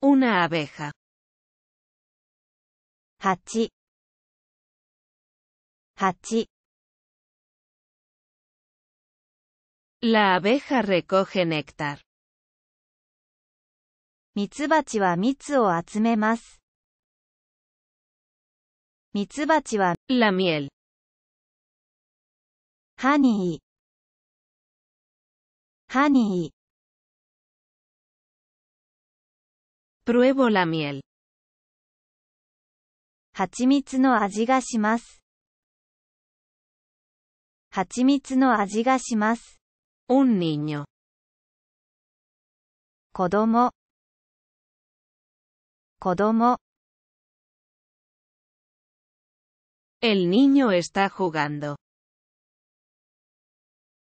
Una abeja. Hachi. Hachi. La abeja recoge néctar. Mitsubachi wa mitsu o atsumemasu. Mitsubachi wa la miel. Honey. Honey. Pruebo la miel. 蜂蜜の味がします。蜂蜜の味がします。Un niño. 子供子供 El niño está jugando.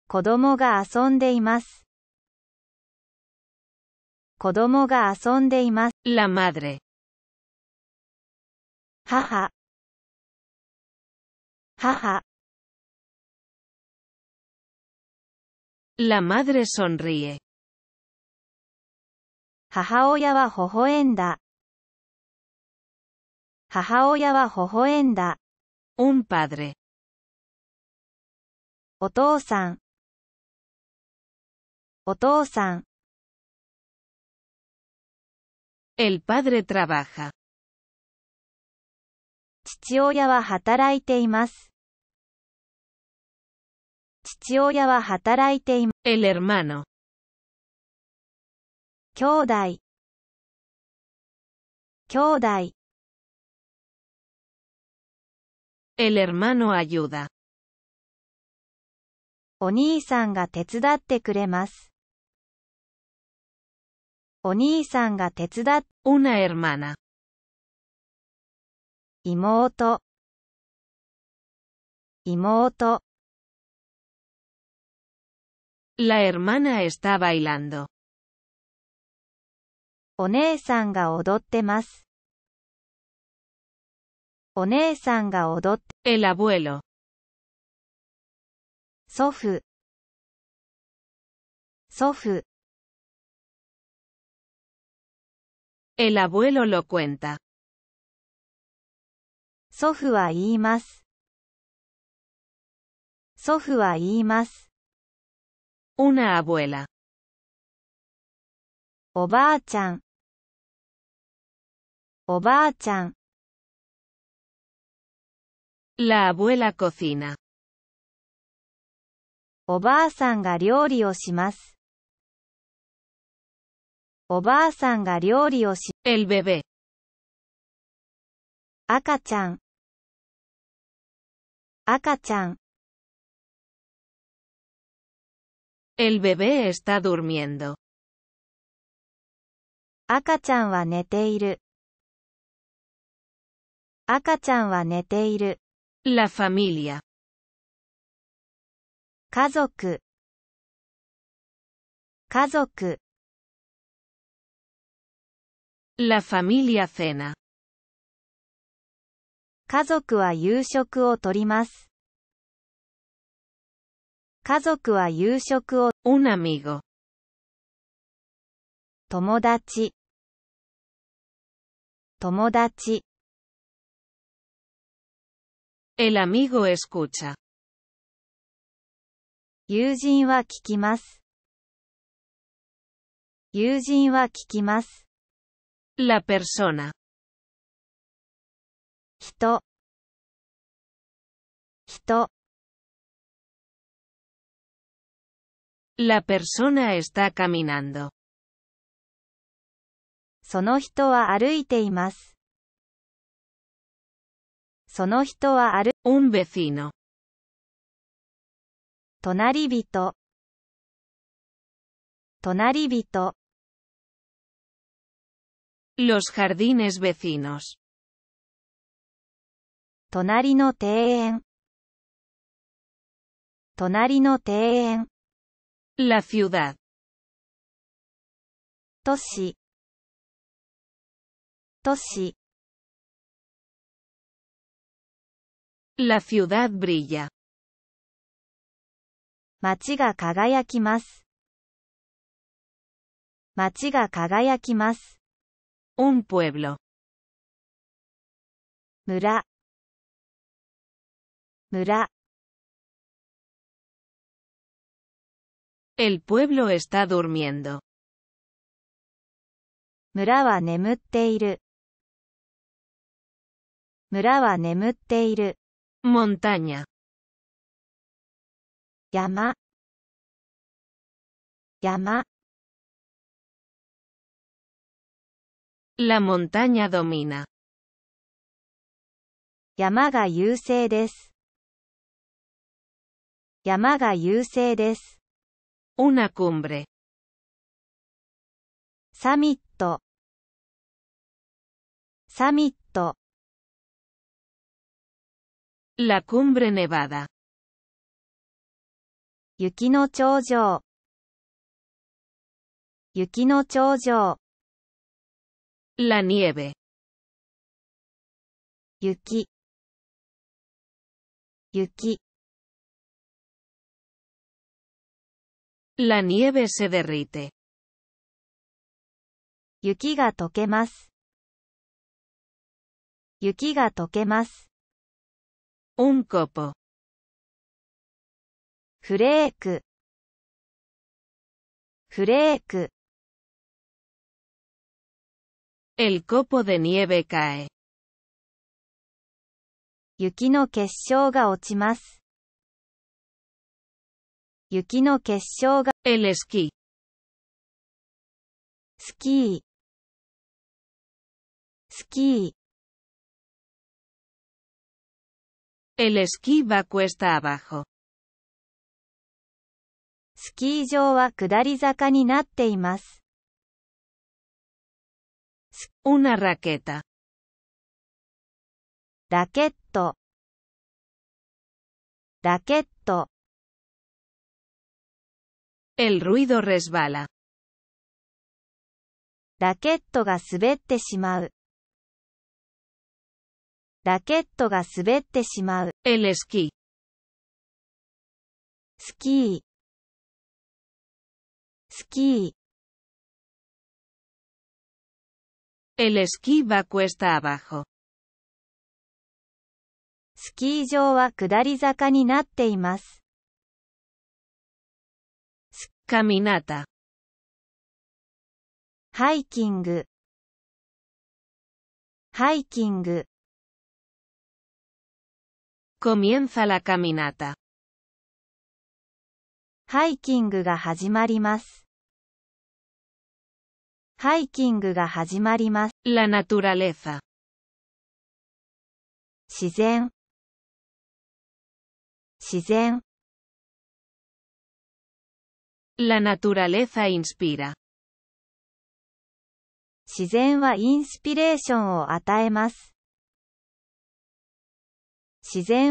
子供が遊んでいます。子供が遊んでいます。La madre. 母。母。La madre sonríe. 母親は微笑んだ。母親は微笑んだ。Un padre. お父さん。お父さん。El padre trabaja. 父親は働いています。父親は働いています。El hermano. 兄弟。兄弟。El hermano ayuda. お兄さんが手伝ってくれます。お兄さんが手伝っ、una hermana。妹、妹。La hermana está bailando. お姉さんが踊ってます。お姉さんが踊って、el abuelo。祖父、祖父。El abuelo lo cuenta. Sofu wa iimas. Sofu Una abuela. Obaachan. Obaachan. La abuela cocina. Obaasan ga ryori o shimasu. おばあさんが料理をし、el bebé。赤ちゃん、赤ちゃん。El bebé está durmiendo. 赤ちゃんは寝ている。赤ちゃんは寝ている。La familia. 家族、家族。La familia cena. 家族は夕食をとります。家族は夕食を Un amigo. 友達友達 El amigo escucha. 友人は聞きます。友人は聞きます。La persona. Esto. Esto. La persona está caminando. Sonó esto a arú y teimas. Sonó esto a arú. Un vecino. Tonaribito. Tonaribito. Los jardines vecinos. Tonari no teen. Tonari no teien. La ciudad. Toshi. Toshi. La ciudad brilla. Machi ga kagayakimasu. Machi ga kagayakimasu. Un pueblo. Mura. Mura. El pueblo está durmiendo. Mura wa iru. Mura wa nemutteiru. Montaña. Yama. Yama. La montaña domina. 山が優勢です。山が優勢です。Una cumbre. サミット。サミット。La cumbre nevada. 雪の頂上。雪の頂上。La nieve. Yuki. Yuki. La nieve se derrite. Yuki ga tokemasu. Yuki ga tokemasu. Un copo. Flake. Flake. El copo de nieve cae. 雪の結晶が落ちます。雪の結晶が、El esquí. スキー、スキー。El esquí va cuesta abajo. スキー場は下り坂になっています。una raqueta. Raquetto. Raquetto. El ruido resbala. Raquetto ga subette shimau. Raquetto ga subette shimau. El esquí. Ski. Ski. El esquí va c u e s t スキー場は下り坂になっています。カミナタハイキングハイキングコミエンサラカミナタハイキングが始まります。ハイキングが始まります。La naturaleza。自然。自然。La naturaleza inspira。自然はインスピレーションを与えます。自然